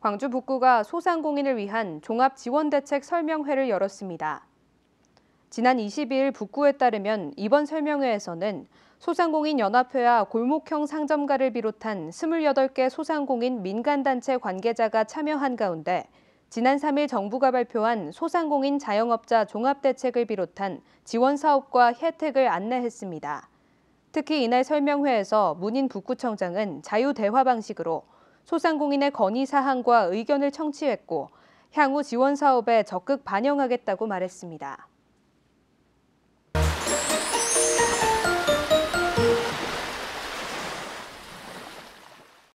광주 북구가 소상공인을 위한 종합지원대책 설명회를 열었습니다. 지난 22일 북구에 따르면 이번 설명회에서는 소상공인연합회와 골목형 상점가를 비롯한 28개 소상공인 민간단체 관계자가 참여한 가운데 지난 3일 정부가 발표한 소상공인 자영업자 종합대책을 비롯한 지원사업과 혜택을 안내했습니다. 특히 이날 설명회에서 문인 북구청장은 자유대화 방식으로 소상공인의 건의 사항과 의견을 청취했고 향후 지원 사업에 적극 반영하겠다고 말했습니다.